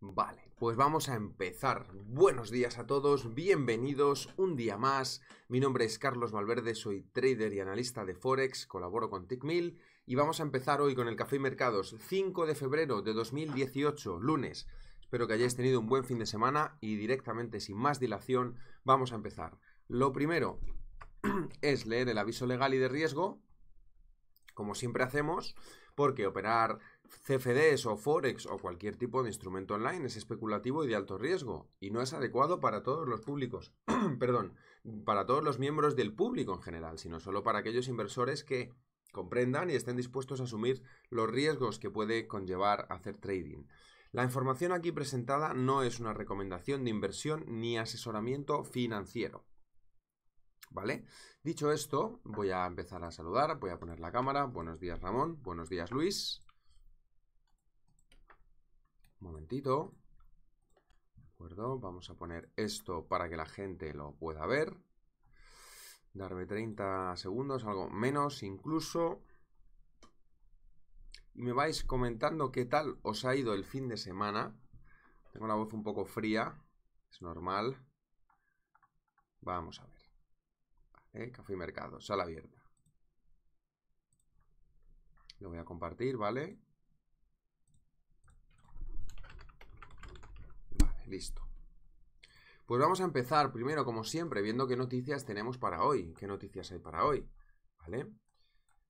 Vale, pues vamos a empezar. Buenos días a todos, bienvenidos un día más. Mi nombre es Carlos Valverde, soy trader y analista de Forex, colaboro con TICMIL y vamos a empezar hoy con el Café y Mercados, 5 de febrero de 2018, lunes. Espero que hayáis tenido un buen fin de semana y directamente, sin más dilación, vamos a empezar. Lo primero es leer el aviso legal y de riesgo, como siempre hacemos, porque operar CFDs o Forex o cualquier tipo de instrumento online es especulativo y de alto riesgo y no es adecuado para todos los públicos, perdón, para todos los miembros del público en general, sino solo para aquellos inversores que comprendan y estén dispuestos a asumir los riesgos que puede conllevar hacer trading. La información aquí presentada no es una recomendación de inversión ni asesoramiento financiero. ¿Vale? Dicho esto, voy a empezar a saludar, voy a poner la cámara. Buenos días Ramón, buenos días Luis momentito. De acuerdo, vamos a poner esto para que la gente lo pueda ver. Darme 30 segundos, algo menos incluso. Y me vais comentando qué tal os ha ido el fin de semana. Tengo la voz un poco fría, es normal. Vamos a ver. café y mercado, sala abierta. Lo voy a compartir, ¿vale? listo. Pues vamos a empezar primero, como siempre, viendo qué noticias tenemos para hoy. ¿Qué noticias hay para hoy? ¿Vale?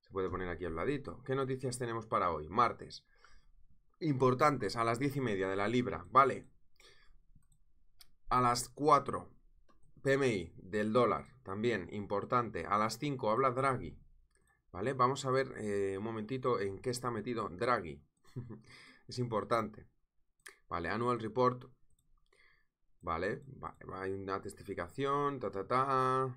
Se puede poner aquí al ladito. ¿Qué noticias tenemos para hoy? Martes. Importantes, a las diez y media de la Libra, ¿vale? A las 4, PMI del dólar, también importante. A las 5 habla Draghi, ¿vale? Vamos a ver eh, un momentito en qué está metido Draghi. es importante. Vale, Annual Report Vale, vale, hay una testificación, ta, ta, ta.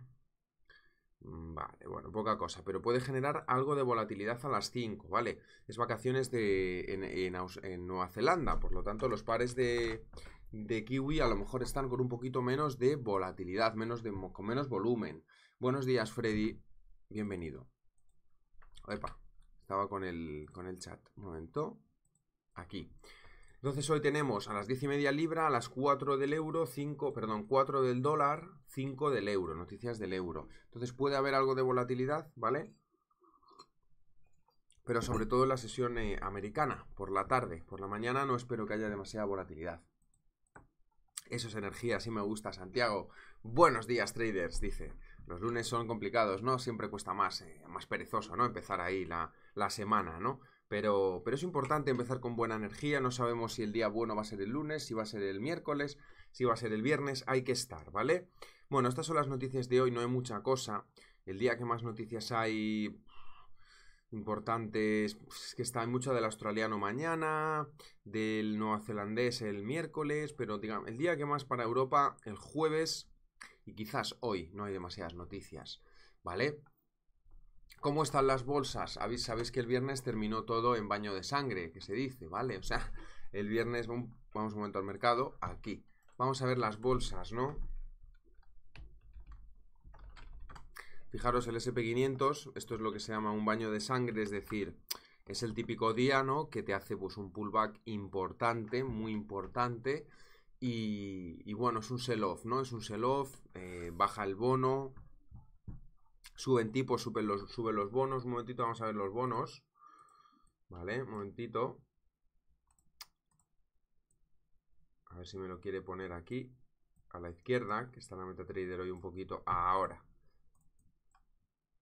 Mm, vale, bueno, poca cosa, pero puede generar algo de volatilidad a las 5, ¿vale? Es vacaciones de, en, Nueva Zelanda, por lo tanto los pares de, kiwi a lo mejor están con un poquito menos de volatilidad, menos de, con menos volumen. Buenos días, Freddy, bienvenido. Epa, estaba con el, con el chat, un momento, aquí. Entonces hoy tenemos a las 10 y media libra, a las 4 del euro, 5, perdón, 4 del dólar, 5 del euro, noticias del euro. Entonces puede haber algo de volatilidad, ¿vale? Pero sobre todo en la sesión eh, americana, por la tarde, por la mañana no espero que haya demasiada volatilidad. Eso es energía, así me gusta, Santiago. Buenos días, traders, dice. Los lunes son complicados, ¿no? Siempre cuesta más, eh, más perezoso, ¿no? Empezar ahí la semana, ¿no? Pero, pero es importante empezar con buena energía, no sabemos si el día bueno va a ser el lunes, si va a ser el miércoles, si va a ser el viernes, hay que estar, ¿vale? Bueno, estas son las noticias de hoy, no hay mucha cosa. El día que más noticias hay importantes, pues, es que está mucha del australiano mañana, del neozelandés el miércoles, pero digamos, el día que más para Europa, el jueves, y quizás hoy no hay demasiadas noticias, ¿vale? ¿Cómo están las bolsas? sabéis que el viernes terminó todo en baño de sangre, que se dice, ¿vale? O sea, el viernes vamos un momento al mercado, aquí. Vamos a ver las bolsas, ¿no? Fijaros, el SP500, esto es lo que se llama un baño de sangre, es decir, es el típico día, ¿no? Que te hace pues un pullback importante, muy importante. Y, bueno, es un sell-off, ¿no? Es un sell-off, eh, baja el bono, Suben tipos, suben los, suben los bonos. Un momentito, vamos a ver los bonos. Vale, un momentito. A ver si me lo quiere poner aquí. A la izquierda, que está la MetaTrader hoy un poquito ahora.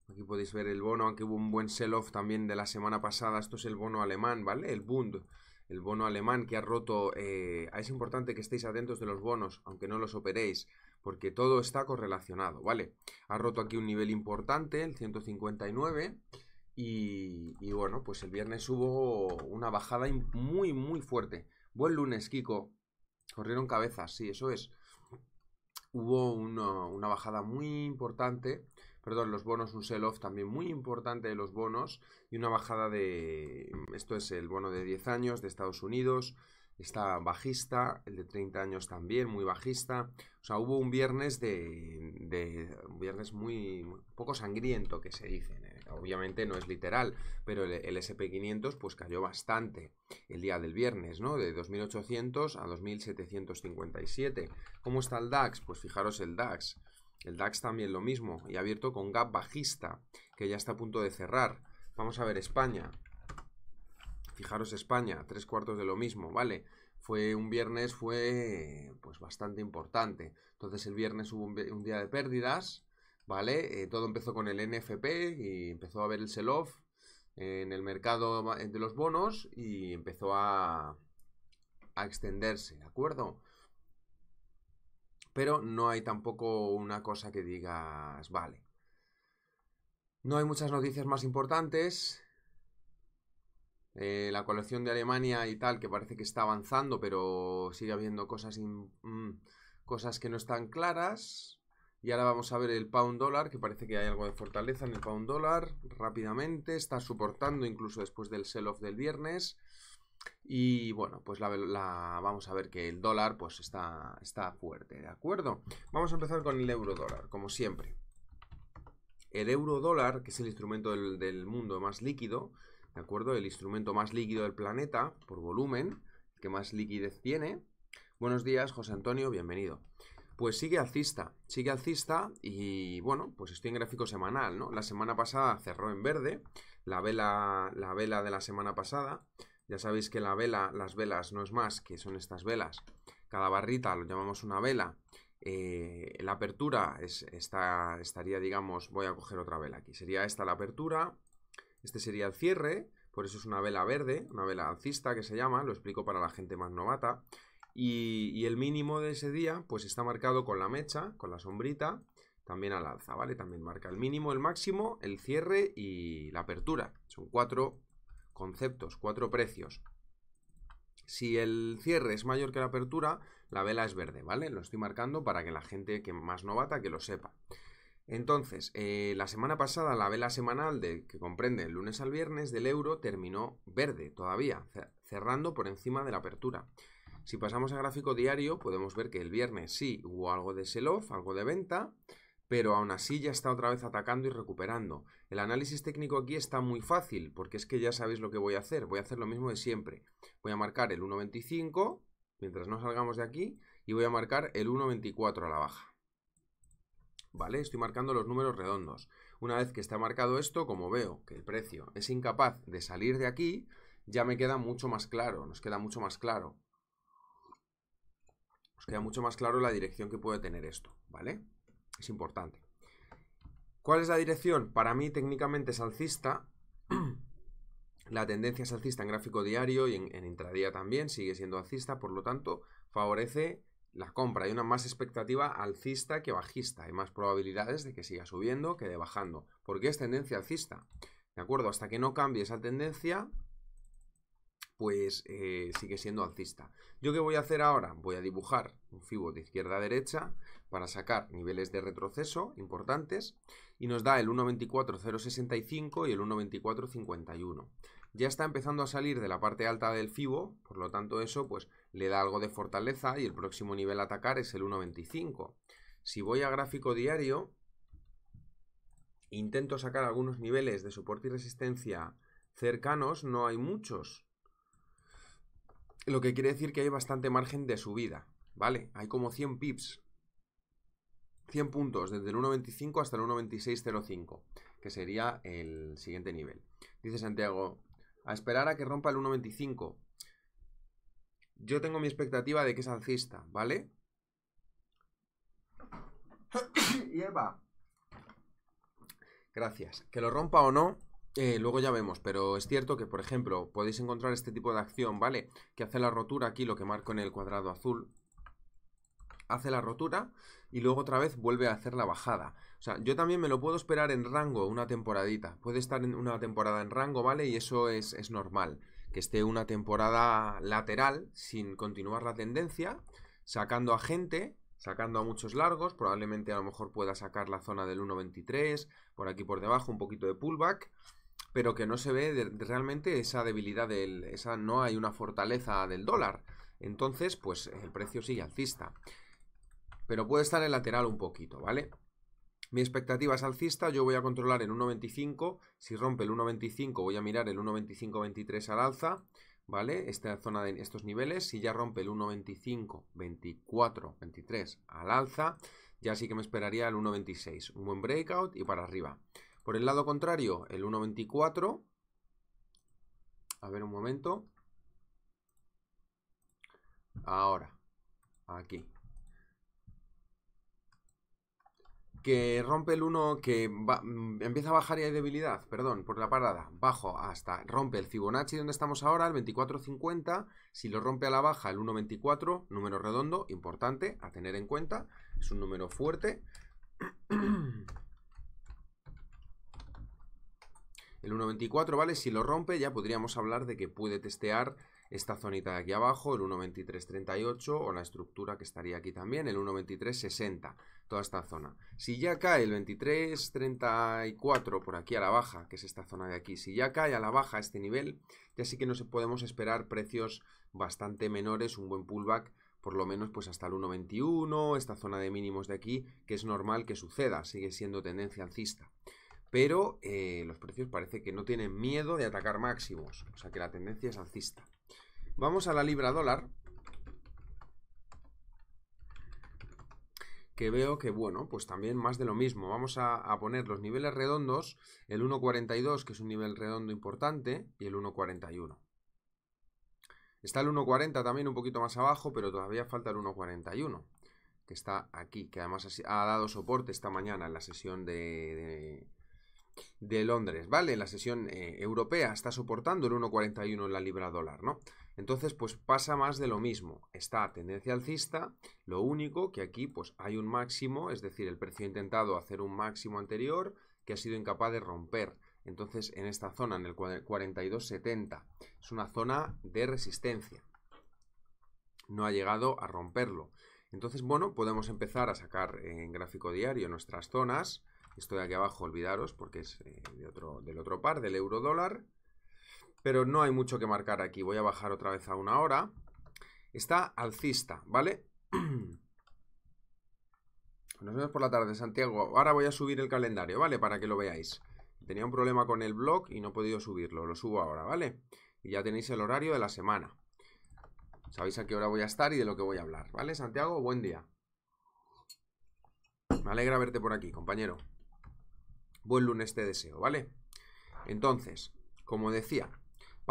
Aquí podéis ver el bono, aunque hubo un buen sell-off también de la semana pasada. Esto es el bono alemán, ¿vale? El Bund, el bono alemán que ha roto... Eh, es importante que estéis atentos de los bonos, aunque no los operéis porque todo está correlacionado, ¿vale? Ha roto aquí un nivel importante, el 159, y, y bueno, pues el viernes hubo una bajada muy, muy fuerte. Buen lunes, Kiko. Corrieron cabezas, sí, eso es. Hubo una, una bajada muy importante, perdón, los bonos, un sell-off también muy importante de los bonos y una bajada de, esto es el bono de 10 años de Estados Unidos, Está bajista, el de 30 años también, muy bajista. O sea, hubo un viernes de. un viernes muy. poco sangriento que se dice. ¿eh? Obviamente no es literal, pero el, SP500 pues cayó bastante el día del viernes, ¿no? De 2800 a 2757. ¿Cómo está el DAX? Pues fijaros el DAX. El DAX también lo mismo, y abierto con gap bajista, que ya está a punto de cerrar. Vamos a ver España. Fijaros España, tres cuartos de lo mismo, ¿vale? Fue un viernes, fue pues bastante importante. Entonces el viernes hubo un, día de pérdidas, ¿vale? Eh, todo empezó con el NFP y empezó a ver el sell-off en el mercado eh, de los bonos y empezó a, a extenderse, ¿de acuerdo? Pero no hay tampoco una cosa que digas, vale. No hay muchas noticias más importantes. Eh, la colección de Alemania y tal, que parece que está avanzando, pero sigue habiendo cosas, mm, cosas que no están claras. Y ahora vamos a ver el pound dólar, que parece que hay algo de fortaleza en el pound dólar rápidamente. Está soportando incluso después del sell-off del viernes. Y bueno, pues la, la, vamos a ver que el dólar pues está, está fuerte, ¿de acuerdo? Vamos a empezar con el euro dólar, como siempre. El euro dólar, que es el instrumento del mundo más líquido, acuerdo? El instrumento más líquido del planeta, por volumen, que más liquidez tiene. Buenos días, José Antonio, bienvenido. Pues sigue alcista, sigue alcista y bueno, pues estoy en gráfico semanal, ¿no? La semana pasada cerró en verde, la vela, la vela de la semana pasada. Ya sabéis que la vela, las velas no es más que son estas velas. Cada barrita lo llamamos una vela. Eh, la apertura es, estaría, digamos, voy a coger otra vela aquí. Sería esta la apertura, este sería el cierre, por eso es una vela verde, una vela alcista que se llama, lo explico para la gente más novata. Y, el mínimo de ese día, pues está marcado con la mecha, con la sombrita, también al alza, ¿vale? También marca el mínimo, el máximo, el cierre y la apertura. Son cuatro conceptos, cuatro precios. Si el cierre es mayor que la apertura, la vela es verde, ¿vale? Lo estoy marcando para que la gente que más novata que lo sepa. Entonces, eh, la semana pasada la vela semanal de, que comprende el lunes al viernes del euro terminó verde todavía, cerrando por encima de la apertura. Si pasamos a gráfico diario, podemos ver que el viernes sí hubo algo de sell-off, algo de venta, pero aún así ya está otra vez atacando y recuperando. El análisis técnico aquí está muy fácil, porque es que ya sabéis lo que voy a hacer. Voy a hacer lo mismo de siempre. Voy a marcar el 1.25, mientras no salgamos de aquí, y voy a marcar el 1.24 a la baja. ¿vale? Estoy marcando los números redondos. Una vez que está marcado esto, como veo que el precio es incapaz de salir de aquí, ya me queda mucho más claro, nos queda mucho más claro. Nos queda mucho más claro la dirección que puede tener esto, ¿vale? Es importante. ¿Cuál es la dirección? Para mí técnicamente es alcista. La tendencia es alcista en gráfico diario y en, intradía también, sigue siendo alcista, por lo tanto, favorece la compra. Hay una más expectativa alcista que bajista. Hay más probabilidades de que siga subiendo que de bajando. Porque es tendencia alcista. ¿De acuerdo? Hasta que no cambie esa tendencia, pues eh, sigue siendo alcista. ¿Yo qué voy a hacer ahora? Voy a dibujar un fibo de izquierda a derecha para sacar niveles de retroceso importantes y nos da el 1.24.065 y el 1.24.51 ya está empezando a salir de la parte alta del FIBO, por lo tanto eso pues le da algo de fortaleza y el próximo nivel a atacar es el 1.25. Si voy a gráfico diario, intento sacar algunos niveles de soporte y resistencia cercanos, no hay muchos. Lo que quiere decir que hay bastante margen de subida, ¿vale? Hay como 100 pips, 100 puntos desde el 1.25 hasta el 1.2605, que sería el siguiente nivel. Dice Santiago, a esperar a que rompa el 1.25. Yo tengo mi expectativa de que es alcista, ¿vale? y Eva. Gracias. Que lo rompa o no, eh, luego ya vemos, pero es cierto que, por ejemplo, podéis encontrar este tipo de acción, ¿vale? Que hace la rotura aquí, lo que marco en el cuadrado azul, hace la rotura y luego otra vez vuelve a hacer la bajada. O sea, yo también me lo puedo esperar en rango una temporadita. Puede estar en una temporada en rango, ¿vale? Y eso es, normal. Que esté una temporada lateral sin continuar la tendencia, sacando a gente, sacando a muchos largos. Probablemente a lo mejor pueda sacar la zona del 1.23, por aquí por debajo, un poquito de pullback pero que no se ve realmente esa debilidad del, esa no hay una fortaleza del dólar. Entonces, pues el precio sigue alcista pero puede estar en lateral un poquito, ¿vale? Mi expectativa es alcista, yo voy a controlar el 1.25, si rompe el 1.25 voy a mirar el 1.25-23 al alza, ¿vale? Esta zona de estos niveles, si ya rompe el 1.25, 24, 23 al alza, ya sí que me esperaría el 1.26, un buen breakout y para arriba. Por el lado contrario, el 1.24, a ver un momento, ahora, aquí, que rompe el 1, que mm, empieza a bajar y hay debilidad, perdón, por la parada, bajo hasta, rompe el Fibonacci donde estamos ahora, el 24.50, si lo rompe a la baja el 1.24, número redondo, importante, a tener en cuenta, es un número fuerte. El 1.24, ¿vale? Si lo rompe ya podríamos hablar de que puede testear esta zonita de aquí abajo, el 1.23.38 o la estructura que estaría aquí también, el 1.23.60, toda esta zona. Si ya cae el 23.34 por aquí a la baja, que es esta zona de aquí, si ya cae a la baja este nivel, ya sí que nos podemos esperar precios bastante menores, un buen pullback por lo menos pues hasta el 1.21, esta zona de mínimos de aquí, que es normal que suceda, sigue siendo tendencia alcista. Pero eh, los precios parece que no tienen miedo de atacar máximos, o sea que la tendencia es alcista. Vamos a la libra dólar. que veo que, bueno, pues también más de lo mismo. Vamos a, poner los niveles redondos, el 1.42, que es un nivel redondo importante, y el 1.41. Está el 1.40 también un poquito más abajo, pero todavía falta el 1.41, que está aquí, que además ha dado soporte esta mañana en la sesión de, Londres, ¿vale? la sesión eh, europea está soportando el 1.41 en la libra dólar, ¿no? Entonces, pues pasa más de lo mismo. Está tendencia alcista, lo único que aquí pues hay un máximo, es decir, el precio ha intentado hacer un máximo anterior que ha sido incapaz de romper. Entonces, en esta zona, en el 42.70, es una zona de resistencia. No ha llegado a romperlo. Entonces, bueno, podemos empezar a sacar en gráfico diario nuestras zonas. Esto de aquí abajo, olvidaros, porque es eh, del otro par, del euro dólar pero no hay mucho que marcar aquí. Voy a bajar otra vez a una hora. Está alcista, ¿vale? Nos vemos por la tarde, Santiago. Ahora voy a subir el calendario, ¿vale? Para que lo veáis. Tenía un problema con el blog y no he podido subirlo. Lo subo ahora, ¿vale? Y ya tenéis el horario de la semana. Sabéis a qué hora voy a estar y de lo que voy a hablar, ¿vale? Santiago, buen día. Me alegra verte por aquí, compañero. Buen lunes te deseo, ¿vale? Entonces, como decía,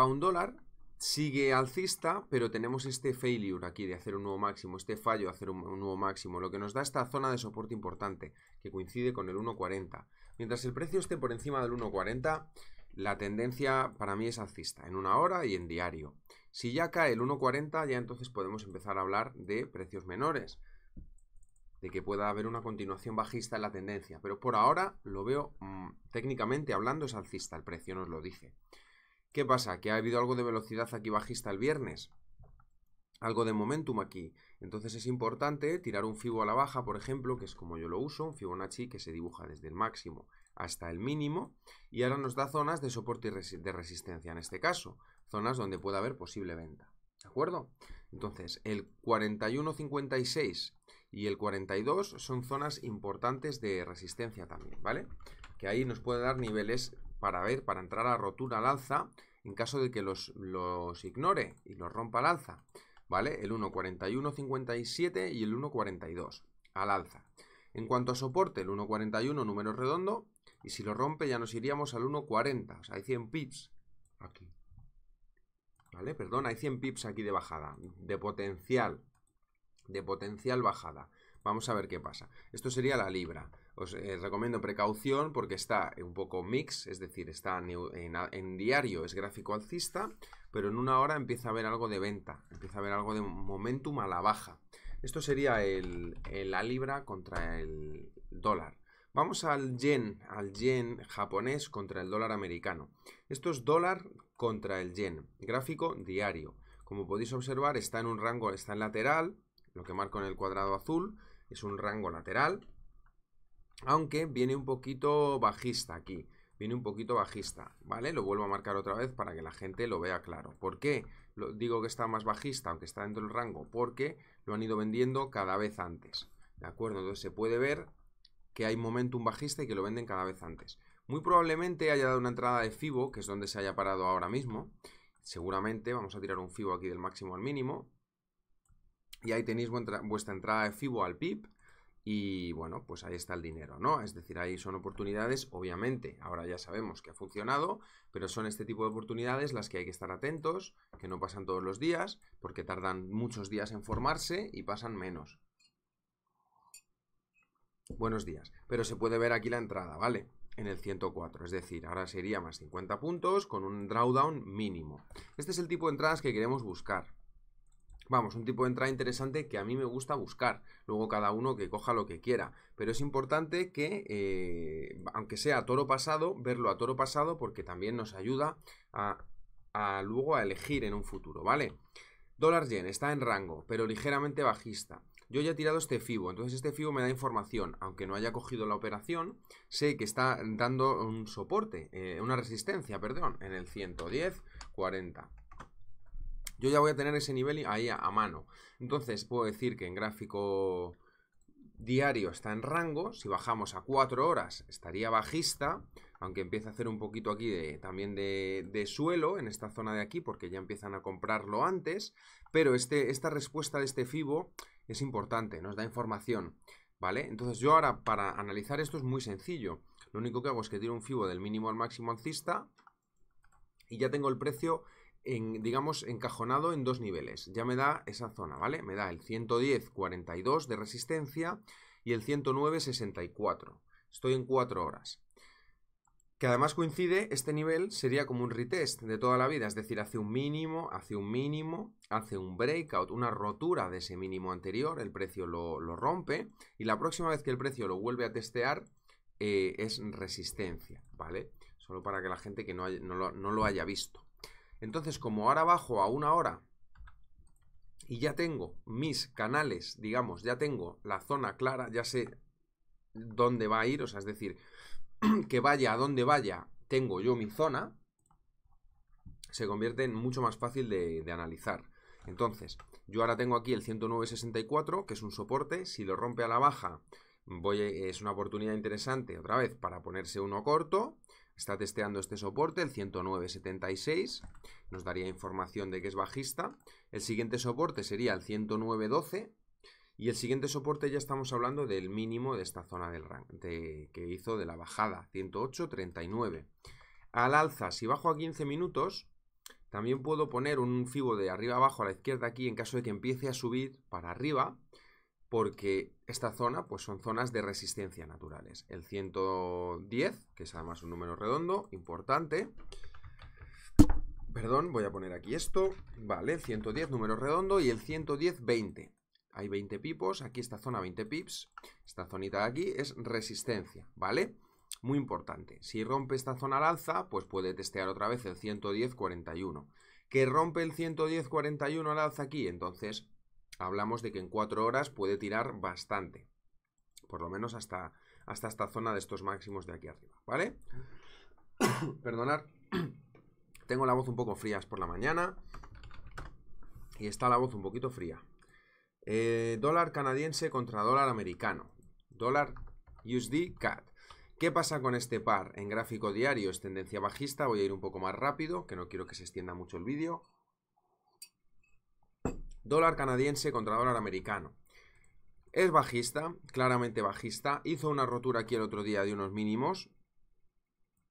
un dólar sigue alcista, pero tenemos este failure aquí de hacer un nuevo máximo, este fallo de hacer un, nuevo máximo, lo que nos da esta zona de soporte importante, que coincide con el 1.40. Mientras el precio esté por encima del 1.40, la tendencia para mí es alcista, en una hora y en diario. Si ya cae el 1.40, ya entonces podemos empezar a hablar de precios menores, de que pueda haber una continuación bajista en la tendencia, pero por ahora lo veo mm, técnicamente hablando es alcista, el precio nos lo dice. ¿Qué pasa? Que ha habido algo de velocidad aquí bajista el viernes. Algo de momentum aquí. Entonces es importante tirar un fibo a la baja, por ejemplo, que es como yo lo uso, un Fibonacci que se dibuja desde el máximo hasta el mínimo. Y ahora nos da zonas de soporte y de resistencia en este caso. Zonas donde pueda haber posible venta. ¿De acuerdo? Entonces, el 41.56 y el 42 son zonas importantes de resistencia también, ¿vale? Que ahí nos puede dar niveles para ver, para entrar a rotura al alza, en caso de que los, ignore y los rompa al alza, ¿vale? El 1.41.57 y el 1.42 al alza. En cuanto a soporte, el 1.41 número redondo, y si lo rompe ya nos iríamos al 1.40, o sea, hay 100 pips aquí. ¿Vale? Perdón, hay 100 pips aquí de bajada, de potencial, de potencial bajada. Vamos a ver qué pasa. Esto sería la libra os eh, recomiendo precaución porque está un poco mix, es decir, está en, diario, es gráfico alcista, pero en una hora empieza a haber algo de venta, empieza a haber algo de momentum a la baja. Esto sería la libra contra el dólar. Vamos al yen, al yen japonés contra el dólar americano. Esto es dólar contra el yen, gráfico diario. Como podéis observar, está en un rango, está en lateral, lo que marco en el cuadrado azul, es un rango lateral, aunque viene un poquito bajista aquí. Viene un poquito bajista, ¿vale? Lo vuelvo a marcar otra vez para que la gente lo vea claro. ¿Por qué lo, digo que está más bajista, aunque está dentro del rango? Porque lo han ido vendiendo cada vez antes, ¿de acuerdo? Entonces se puede ver que hay momentum bajista y que lo venden cada vez antes. Muy probablemente haya dado una entrada de FIBO, que es donde se haya parado ahora mismo. Seguramente vamos a tirar un FIBO aquí del máximo al mínimo. Y ahí tenéis vuestra entrada de FIBO al PIB y bueno, pues ahí está el dinero, ¿no? Es decir, ahí son oportunidades, obviamente, ahora ya sabemos que ha funcionado, pero son este tipo de oportunidades las que hay que estar atentos, que no pasan todos los días, porque tardan muchos días en formarse y pasan menos. Buenos días, pero se puede ver aquí la entrada, ¿vale? En el 104, es decir, ahora sería más 50 puntos con un drawdown mínimo. Este es el tipo de entradas que queremos buscar. Vamos, un tipo de entrada interesante que a mí me gusta buscar. Luego cada uno que coja lo que quiera. Pero es importante que, eh, aunque sea a toro pasado, verlo a toro pasado porque también nos ayuda a, luego a elegir en un futuro, ¿vale? Dólar yen está en rango, pero ligeramente bajista. Yo ya he tirado este FIBO, entonces este FIBO me da información, aunque no haya cogido la operación, sé que está dando un soporte, eh, una resistencia, perdón, en el 110, 40 yo ya voy a tener ese nivel ahí a, mano. Entonces puedo decir que en gráfico diario está en rango, si bajamos a 4 horas estaría bajista, aunque empieza a hacer un poquito aquí también de, suelo en esta zona de aquí, porque ya empiezan a comprarlo antes, pero este, esta respuesta de este FIBO es importante, nos da información, ¿vale? Entonces yo ahora para analizar esto es muy sencillo, lo único que hago es que tiro un FIBO del mínimo al máximo alcista y ya tengo el precio digamos, encajonado en dos niveles. Ya me da esa zona, ¿vale? Me da el 110.42 de resistencia y el 109.64 Estoy en 4 horas. Que además coincide, este nivel sería como un retest de toda la vida, es decir, hace un mínimo, hace un mínimo, hace un breakout, una rotura de ese mínimo anterior, el precio lo, rompe y la próxima vez que el precio lo vuelve a testear eh, es resistencia, ¿vale? Solo para que la gente que no lo haya visto. Entonces, como ahora bajo a una hora y ya tengo mis canales, digamos, ya tengo la zona clara, ya sé dónde va a ir, o sea, es decir, que vaya a donde vaya, tengo yo mi zona, se convierte en mucho más fácil de, analizar. Entonces, yo ahora tengo aquí el 109.64, que es un soporte, si lo rompe a la baja, voy es una oportunidad interesante, otra vez, para ponerse uno corto, está testeando este soporte, el 109.76, nos daría información de que es bajista. El siguiente soporte sería el 109.12 y el siguiente soporte ya estamos hablando del mínimo de esta zona del que hizo de la bajada, 108.39. Al alza, si bajo a 15 minutos, también puedo poner un fibo de arriba abajo a la izquierda aquí en caso de que empiece a subir para arriba porque esta zona pues son zonas de resistencia naturales. El 110, que es además un número redondo, importante. Perdón, voy a poner aquí esto. Vale, el 110, número redondo, y el 110, 20. Hay 20 pipos, aquí esta zona 20 pips, esta zonita de aquí es resistencia, ¿vale? Muy importante. Si rompe esta zona al alza, pues puede testear otra vez el 110, 41. Que rompe el 110, 41 al alza aquí, entonces hablamos de que en cuatro horas puede tirar bastante. Por lo menos hasta, hasta esta zona de estos máximos de aquí arriba, ¿vale? Perdonar. Tengo la voz un poco fría por la mañana. Y está la voz un poquito fría. Eh, dólar canadiense contra dólar americano. Dólar USD CAD. ¿Qué pasa con este par? En gráfico diario es tendencia bajista. Voy a ir un poco más rápido, que no quiero que se extienda mucho el vídeo. Dólar canadiense contra dólar americano. Es bajista, claramente bajista. Hizo una rotura aquí el otro día de unos mínimos.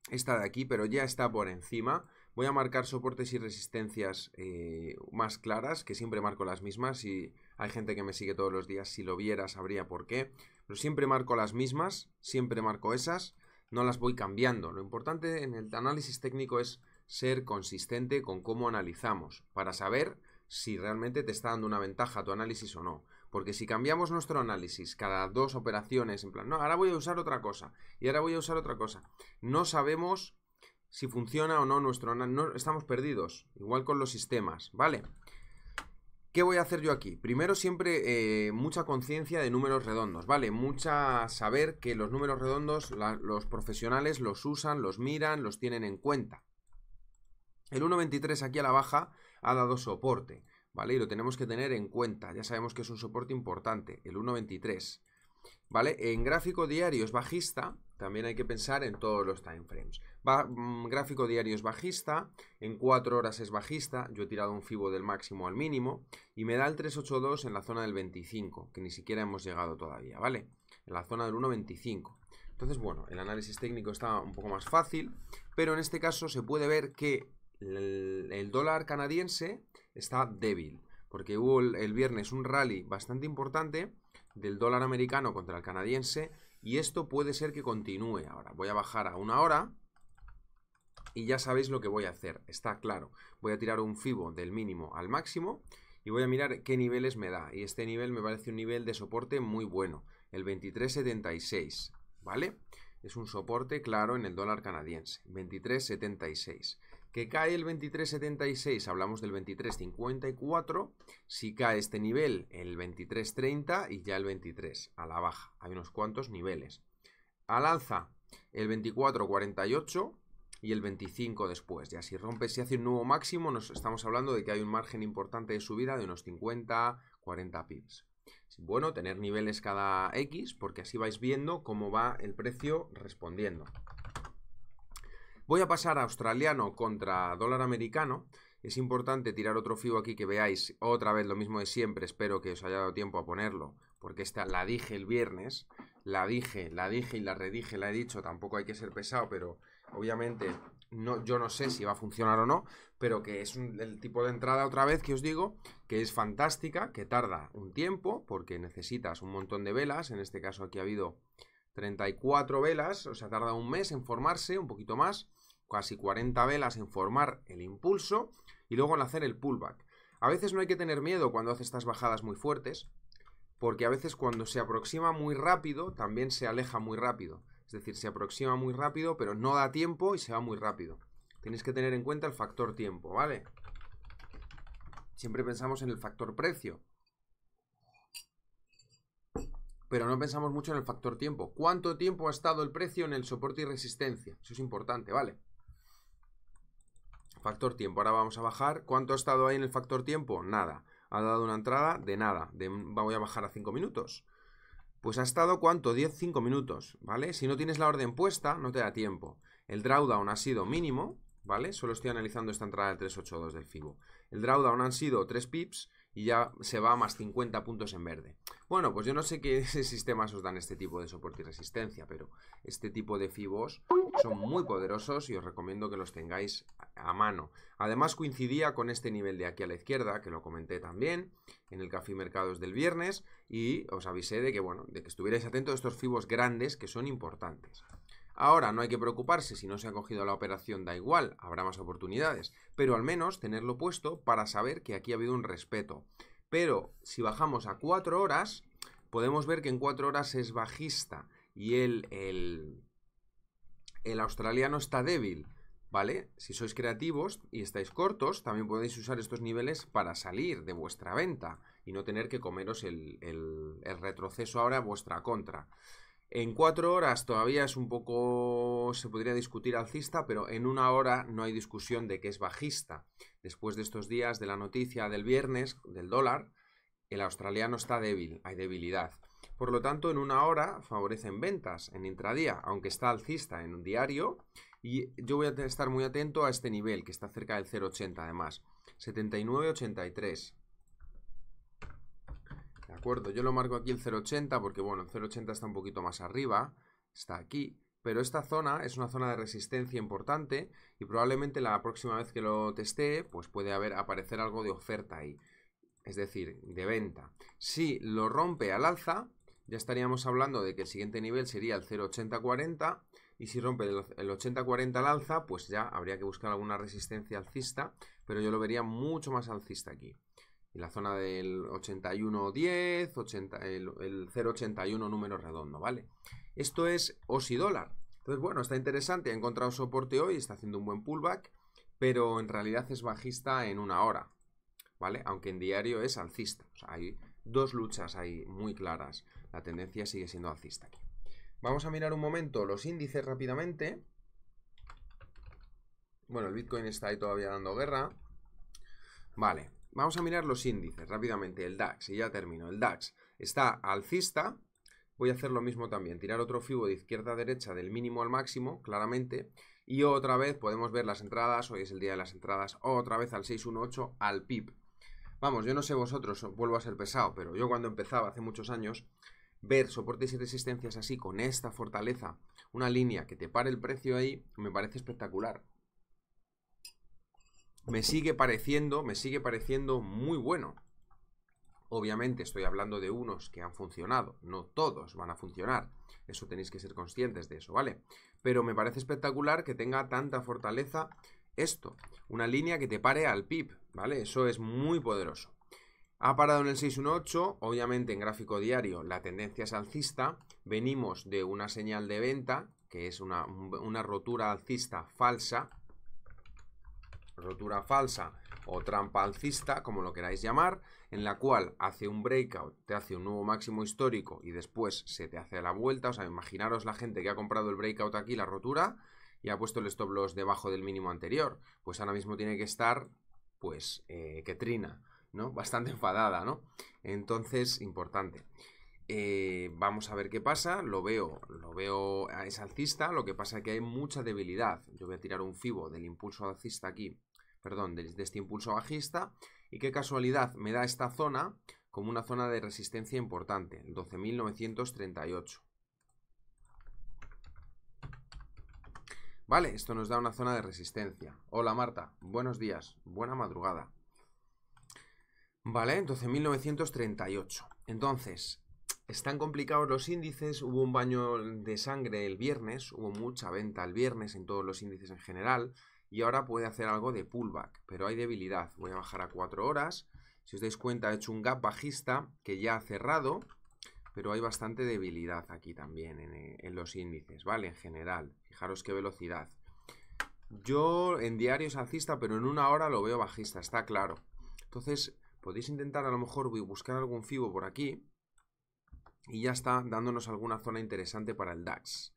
Esta de aquí, pero ya está por encima. Voy a marcar soportes y resistencias eh, más claras, que siempre marco las mismas. y hay gente que me sigue todos los días, si lo viera sabría por qué. Pero siempre marco las mismas, siempre marco esas. No las voy cambiando. Lo importante en el análisis técnico es ser consistente con cómo analizamos, para saber si realmente te está dando una ventaja tu análisis o no. Porque si cambiamos nuestro análisis cada dos operaciones, en plan, no, ahora voy a usar otra cosa y ahora voy a usar otra cosa, no sabemos si funciona o no nuestro análisis, no, estamos perdidos, igual con los sistemas, ¿vale? ¿Qué voy a hacer yo aquí? Primero siempre eh, mucha conciencia de números redondos, ¿vale? Mucha saber que los números redondos los profesionales los usan, los miran, los tienen en cuenta. El 1.23 aquí a la baja ha dado soporte, ¿vale? Y lo tenemos que tener en cuenta, ya sabemos que es un soporte importante, el 1.23, ¿vale? En gráfico diario es bajista, también hay que pensar en todos los timeframes. Va, mm, gráfico diario es bajista, en 4 horas es bajista, yo he tirado un FIBO del máximo al mínimo, y me da el 382 en la zona del 25, que ni siquiera hemos llegado todavía, ¿vale? En la zona del 1.25. Entonces, bueno, el análisis técnico está un poco más fácil, pero en este caso se puede ver que el, dólar canadiense está débil, porque hubo el, viernes un rally bastante importante del dólar americano contra el canadiense y esto puede ser que continúe ahora. Voy a bajar a una hora y ya sabéis lo que voy a hacer, está claro. Voy a tirar un FIBO del mínimo al máximo y voy a mirar qué niveles me da. Y este nivel me parece un nivel de soporte muy bueno, el 23.76, ¿vale? Es un soporte claro en el dólar canadiense, 23.76. Que cae el 23.76, hablamos del 23.54. Si cae este nivel, el 23.30 y ya el 23 a la baja. Hay unos cuantos niveles. Al alza, el 24.48 y el 25 después. Ya si rompe, si hace un nuevo máximo, nos estamos hablando de que hay un margen importante de subida de unos 50, 40 pips. bueno tener niveles cada X porque así vais viendo cómo va el precio respondiendo. Voy a pasar a australiano contra dólar americano. Es importante tirar otro FIBO aquí que veáis otra vez lo mismo de siempre. Espero que os haya dado tiempo a ponerlo, porque esta la dije el viernes. La dije, la dije y la redije, la he dicho. Tampoco hay que ser pesado, pero obviamente no, yo no sé si va a funcionar o no, pero que es el tipo de entrada otra vez que os digo, que es fantástica, que tarda un tiempo, porque necesitas un montón de velas, en este caso aquí ha habido 34 velas, o sea, tarda un mes en formarse, un poquito más, casi 40 velas en formar el impulso y luego en hacer el pullback. A veces no hay que tener miedo cuando hace estas bajadas muy fuertes, porque a veces cuando se aproxima muy rápido, también se aleja muy rápido. Es decir, se aproxima muy rápido, pero no da tiempo y se va muy rápido. Tienes que tener en cuenta el factor tiempo, ¿vale? Siempre pensamos en el factor precio. Pero no pensamos mucho en el factor tiempo. ¿Cuánto tiempo ha estado el precio en el soporte y resistencia? Eso es importante, ¿vale? Factor tiempo. Ahora vamos a bajar. ¿Cuánto ha estado ahí en el factor tiempo? Nada. Ha dado una entrada de nada. voy a bajar a 5 minutos. Pues ha estado cuánto? 10, 5 minutos, ¿vale? Si no tienes la orden puesta, no te da tiempo. El drawdown ha sido mínimo, ¿vale? Solo estoy analizando esta entrada del 382 del FIBO. El drawdown han sido 3 pips y ya se va a más 50 puntos en verde. Bueno, pues yo no sé qué sistemas os dan este tipo de soporte y resistencia, pero este tipo de FIBOs son muy poderosos y os recomiendo que los tengáis a mano. Además coincidía con este nivel de aquí a la izquierda, que lo comenté también en el Café Mercados del viernes, y os avisé de que, bueno, de que estuvierais atentos a estos FIBOs grandes que son importantes. Ahora no hay que preocuparse si no se ha cogido la operación, da igual, habrá más oportunidades, pero al menos tenerlo puesto para saber que aquí ha habido un respeto. Pero si bajamos a 4 horas, podemos ver que en 4 horas es bajista y el, el, el australiano está débil. ¿Vale? Si sois creativos y estáis cortos, también podéis usar estos niveles para salir de vuestra venta y no tener que comeros el, el retroceso ahora a vuestra contra. En cuatro horas todavía es un poco, se podría discutir alcista, pero en una hora no hay discusión de que es bajista. Después de estos días de la noticia del viernes del dólar, el australiano está débil, hay debilidad. Por lo tanto, en una hora favorecen ventas en intradía, aunque está alcista en un diario. Y yo voy a estar muy atento a este nivel, que está cerca del 0,80 además. 79,83. ¿De acuerdo? Yo lo marco aquí el 0,80 porque, bueno, el 0,80 está un poquito más arriba, está aquí, pero esta zona es una zona de resistencia importante y probablemente la próxima vez que lo testee, pues puede haber, aparecer algo de oferta ahí, es decir, de venta. Si lo rompe al alza, ya estaríamos hablando de que el siguiente nivel sería el 0.80-40 y si rompe el 80-40 al alza, pues ya habría que buscar alguna resistencia alcista, pero yo lo vería mucho más alcista aquí la zona del 81.10, 80, el, 0.81 número redondo, ¿vale? Esto es OSI dólar. Entonces, bueno, está interesante, ha encontrado soporte hoy, está haciendo un buen pullback, pero en realidad es bajista en una hora, ¿vale? Aunque en diario es alcista. hay dos luchas ahí muy claras. La tendencia sigue siendo alcista aquí. Vamos a mirar un momento los índices rápidamente. Bueno, el Bitcoin está ahí todavía dando guerra. Vale, Vamos a mirar los índices rápidamente. El DAX, y ya termino. El DAX está alcista. Voy a hacer lo mismo también, tirar otro fibo de izquierda a derecha del mínimo al máximo, claramente. Y otra vez podemos ver las entradas, hoy es el día de las entradas, otra vez al 618 al PIB. Vamos, yo no sé vosotros, vuelvo a ser pesado, pero yo cuando empezaba hace muchos años, ver soportes y resistencias así con esta fortaleza, una línea que te pare el precio ahí, me parece espectacular me sigue pareciendo, me sigue pareciendo muy bueno. Obviamente estoy hablando de unos que han funcionado, no todos van a funcionar, eso tenéis que ser conscientes de eso, ¿vale? Pero me parece espectacular que tenga tanta fortaleza esto, una línea que te pare al PIB, ¿vale? Eso es muy poderoso. Ha parado en el 618, obviamente en gráfico diario la tendencia es alcista, venimos de una señal de venta, que es una, una rotura alcista falsa, rotura falsa o trampa alcista, como lo queráis llamar, en la cual hace un breakout, te hace un nuevo máximo histórico y después se te hace la vuelta. O sea, imaginaros la gente que ha comprado el breakout aquí, la rotura, y ha puesto el stop loss debajo del mínimo anterior. Pues ahora mismo tiene que estar, pues, eh, trina, ¿no? Bastante enfadada, ¿no? Entonces, importante. Eh, vamos a ver qué pasa. Lo veo, lo veo, ah, es alcista. Lo que pasa es que hay mucha debilidad. Yo voy a tirar un fibo del impulso alcista aquí perdón, de, este impulso bajista. Y qué casualidad, me da esta zona como una zona de resistencia importante, 12.938. Vale, esto nos da una zona de resistencia. Hola Marta, buenos días, buena madrugada. Vale, 12.938. Entonces, están complicados los índices, hubo un baño de sangre el viernes, hubo mucha venta el viernes en todos los índices en general y ahora puede hacer algo de pullback, pero hay debilidad. Voy a bajar a 4 horas. Si os dais cuenta, he hecho un gap bajista que ya ha cerrado, pero hay bastante debilidad aquí también eh, en, los índices, ¿vale? En general, fijaros qué velocidad. Yo en diario es alcista, pero en una hora lo veo bajista, está claro. Entonces, podéis intentar a lo mejor buscar algún FIBO por aquí y ya está dándonos alguna zona interesante para el DAX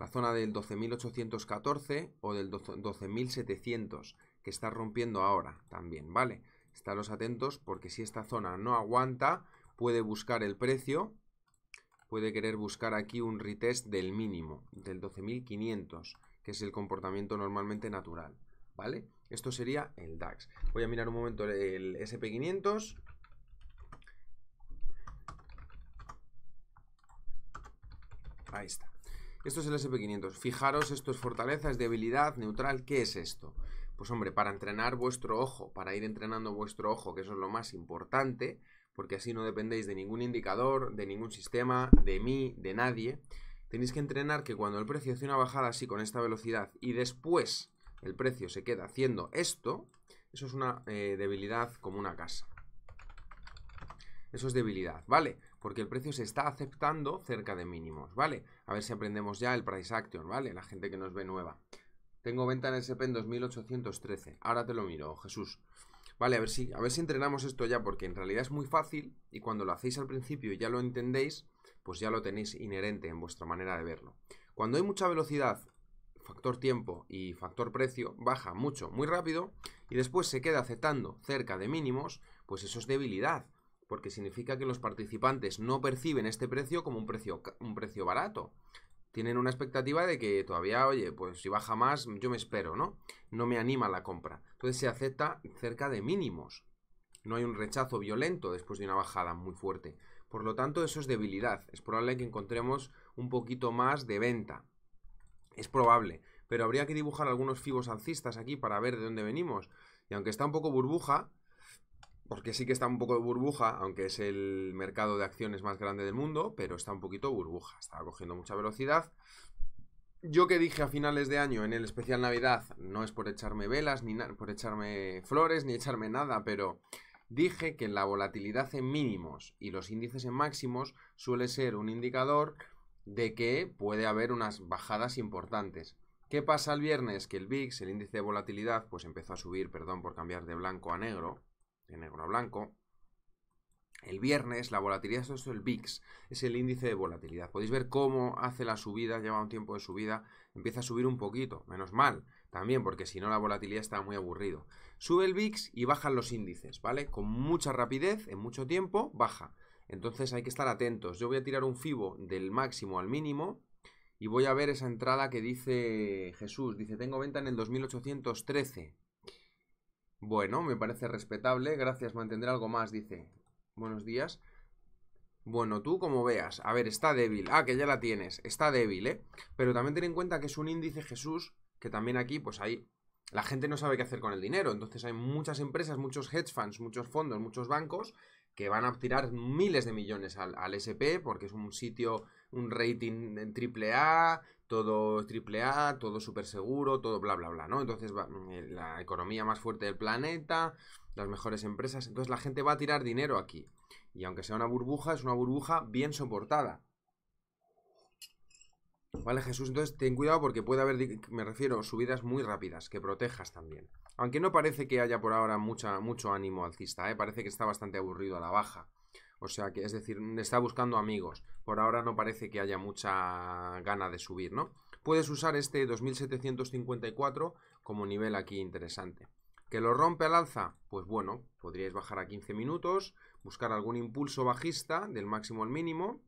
la zona del 12.814 o del 12.700 que está rompiendo ahora también, ¿vale? Estaros atentos porque si esta zona no aguanta, puede buscar el precio, puede querer buscar aquí un retest del mínimo, del 12.500, que es el comportamiento normalmente natural, ¿vale? Esto sería el DAX. Voy a mirar un momento el SP500. Ahí está. Esto es el SP500. Fijaros, esto es fortaleza, es debilidad, neutral. ¿Qué es esto? Pues hombre, para entrenar vuestro ojo, para ir entrenando vuestro ojo, que eso es lo más importante, porque así no dependéis de ningún indicador, de ningún sistema, de mí, de nadie. Tenéis que entrenar que cuando el precio hace una bajada así con esta velocidad y después el precio se queda haciendo esto, eso es una eh, debilidad como una casa. Eso es debilidad, ¿vale? porque el precio se está aceptando cerca de mínimos, ¿vale? A ver si aprendemos ya el price action, ¿vale? La gente que nos ve nueva. Tengo venta en SP en 2813. Ahora te lo miro, Jesús. Vale, a ver si a ver si entrenamos esto ya porque en realidad es muy fácil y cuando lo hacéis al principio y ya lo entendéis, pues ya lo tenéis inherente en vuestra manera de verlo. Cuando hay mucha velocidad factor tiempo y factor precio baja mucho, muy rápido, y después se queda aceptando cerca de mínimos, pues eso es debilidad porque significa que los participantes no perciben este precio como un precio, un precio barato. Tienen una expectativa de que todavía, oye, pues si baja más, yo me espero, ¿no? No me anima la compra. Entonces se acepta cerca de mínimos. No hay un rechazo violento después de una bajada muy fuerte. Por lo tanto, eso es debilidad. Es probable que encontremos un poquito más de venta. Es probable, pero habría que dibujar algunos fibos alcistas aquí para ver de dónde venimos. Y aunque está un poco burbuja, porque sí que está un poco de burbuja, aunque es el mercado de acciones más grande del mundo, pero está un poquito burbuja, está cogiendo mucha velocidad. Yo que dije a finales de año en el especial Navidad, no es por echarme velas, ni por echarme flores, ni echarme nada, pero dije que la volatilidad en mínimos y los índices en máximos suele ser un indicador de que puede haber unas bajadas importantes. ¿Qué pasa el viernes? Que el VIX, el índice de volatilidad, pues empezó a subir, perdón por cambiar de blanco a negro, en negro a blanco. El viernes, la volatilidad, esto es el VIX, es el índice de volatilidad. Podéis ver cómo hace la subida, lleva un tiempo de subida, empieza a subir un poquito, menos mal, también, porque si no la volatilidad está muy aburrido. Sube el VIX y bajan los índices, ¿vale? Con mucha rapidez, en mucho tiempo, baja. Entonces hay que estar atentos. Yo voy a tirar un FIBO del máximo al mínimo y voy a ver esa entrada que dice Jesús. Dice, tengo venta en el 2813. Bueno, me parece respetable. Gracias, mantendré algo más, dice. Buenos días. Bueno, tú como veas. A ver, está débil. Ah, que ya la tienes. Está débil, ¿eh? Pero también ten en cuenta que es un índice Jesús, que también aquí, pues ahí, La gente no sabe qué hacer con el dinero. Entonces hay muchas empresas, muchos hedge funds, muchos fondos, muchos bancos que van a tirar miles de millones al, SP porque es un sitio, un rating triple A, todo triple A, todo súper seguro, todo bla, bla, bla, ¿no? Entonces mm, eh, la economía más fuerte del planeta, las mejores empresas, entonces la gente va a tirar dinero aquí. Y aunque sea una burbuja, es una burbuja bien soportada. Vale, Jesús, entonces ten cuidado porque puede haber, me refiero, subidas muy rápidas, que protejas también. Aunque no parece que haya por ahora mucha, mucho ánimo alcista, ¿eh? parece que está bastante aburrido a la baja. O sea que, es decir, está buscando amigos. Por ahora no parece que haya mucha gana de subir, ¿no? Puedes usar este 2754 como nivel aquí interesante. ¿Que lo rompe al alza? Pues bueno, podríais bajar a 15 minutos, buscar algún impulso bajista del máximo al mínimo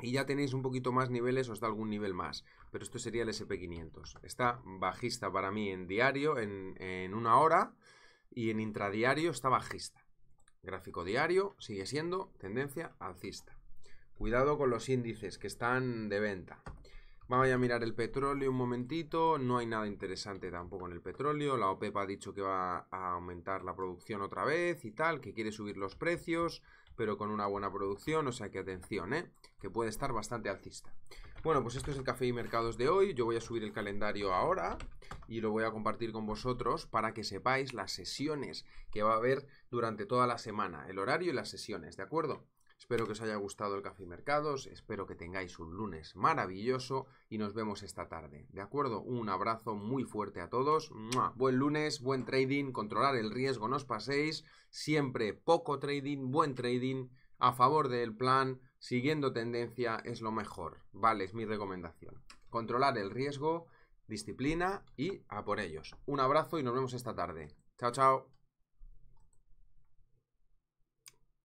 y ya tenéis un poquito más niveles, o da algún nivel más. Pero esto sería el SP500. Está bajista para mí en diario, en, en una hora y en intradiario está bajista. Gráfico diario sigue siendo tendencia alcista. Cuidado con los índices que están de venta. Vamos a mirar el petróleo un momentito. No hay nada interesante tampoco en el petróleo. La OPEP ha dicho que va a aumentar la producción otra vez y tal, que quiere subir los precios, pero con una buena producción. O sea que atención, ¿eh? que puede estar bastante alcista. Bueno, pues esto es el Café y Mercados de hoy. Yo voy a subir el calendario ahora y lo voy a compartir con vosotros para que sepáis las sesiones que va a haber durante toda la semana, el horario y las sesiones, ¿de acuerdo? Espero que os haya gustado el Café y Mercados, espero que tengáis un lunes maravilloso y nos vemos esta tarde, ¿de acuerdo? Un abrazo muy fuerte a todos, buen lunes, buen trading, controlar el riesgo, no os paséis, siempre poco trading, buen trading, a favor del plan, Siguiendo tendencia es lo mejor. Vale, es mi recomendación. Controlar el riesgo, disciplina y a por ellos. Un abrazo y nos vemos esta tarde. Chao, chao.